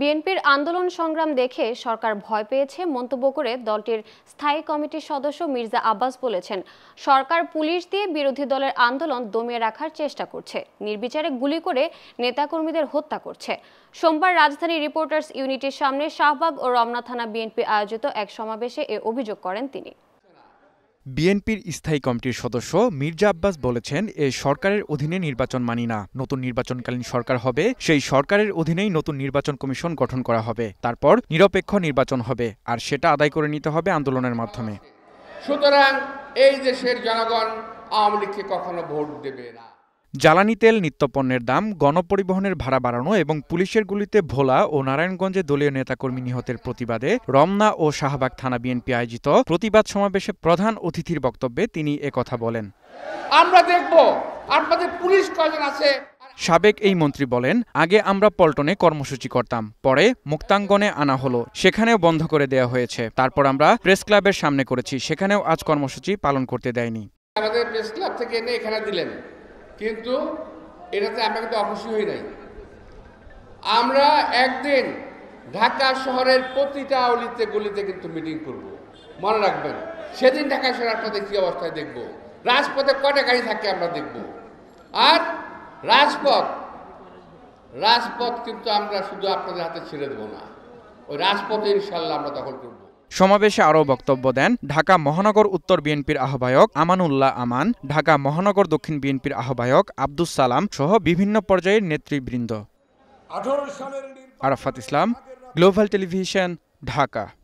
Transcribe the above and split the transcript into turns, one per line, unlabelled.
বিএনপির আন্দোলন সংগ্রাম দেখে সরকার ভয় পেয়েছে মন্তব্য করে দলটির স্থায়ী কমিটির সদস্য মির্জা আব্বাস বলেছেন সরকার পুলিশ দিয়ে বিরোধী দলের আন্দোলন দমিয়ে রাখার চেষ্টা করছে নির্বিচারে গুলি করে নেতাকর্মীদের হত্যা করছে সোমবার রাজধানী রিপোর্টার্স ইউনিটির সামনে শাহবাগ ও রমনা থানা বিএনপি আয়োজিত এক সমাবেশে এ অভিযোগ করেন তিনি
বিএনপির স্থায়ী কমিটির সদস্য মির্জা আব্বাস বলেছেন এ সরকারের অধীনে নির্বাচন মানি না নতুন নির্বাচনকালীন সরকার হবে সেই সরকারের অধীনেই নতুন নির্বাচন কমিশন গঠন করা হবে তারপর নিরপেক্ষ নির্বাচন হবে আর সেটা আদায় করে নিতে হবে আন্দোলনের মাধ্যমে
সুতরাং এই দেশের জনগণ আওয়ামী লীগকে কখনো ভোট দেবে না
জ্বালানি তেল নিত্যপণ্যের দাম গণপরিবহনের ভাড়া বাড়ানো এবং পুলিশের গুলিতে ভোলা ও নারায়ণগঞ্জে দলীয় নেতাকর্মী নিহতের প্রতিবাদে রমনা ও শাহবাগ থানা বিএনপি আয়োজিত প্রতিবাদ সমাবেশে প্রধান অতিথির বক্তব্যে তিনি একথা বলেন
আমরা দেখব আপনাদের পুলিশ কয়জন আছে
সাবেক এই মন্ত্রী বলেন আগে আমরা পল্টনে কর্মসূচি করতাম পরে মুক্তাঙ্গনে আনা হলো সেখানেও বন্ধ করে দেয়া হয়েছে তারপর আমরা প্রেস ক্লাবের সামনে করেছি সেখানেও আজ কর্মসূচি পালন করতে দেয়নি
আমাদের প্রেস ক্লাব থেকে এনে এখানে দিলেন কিন্তু এটাতে আমরা কিন্তু অখুশি হই নাই আমরা একদিন ঢাকা শহরের প্রতিটা অলিতে গলিতে কিন্তু মিটিং করব। মনে রাখবেন সেদিন ঢাকা শহর আপনাদের কী অবস্থায় দেখব রাজপথে কটা গাড়ি থাকে আমরা দেখব আর রাজপথ রাজপথ কিন্তু আমরা শুধু আপনাদের হাতে ছেড়ে দেবো না ওই রাজপথে ইনশাল্লাহ আমরা দখল করবো
সমাবেশে আরও বক্তব্য দেন ঢাকা মহানগর উত্তর বিএনপির আহ্বায়ক আমানুল্লাহ আমান ঢাকা মহানগর দক্ষিণ বিএনপির আহ্বায়ক আব্দুস সালাম সহ বিভিন্ন পর্যায়ের নেতৃবৃন্দ আরাফাত ইসলাম গ্লোবাল টেলিভিশন ঢাকা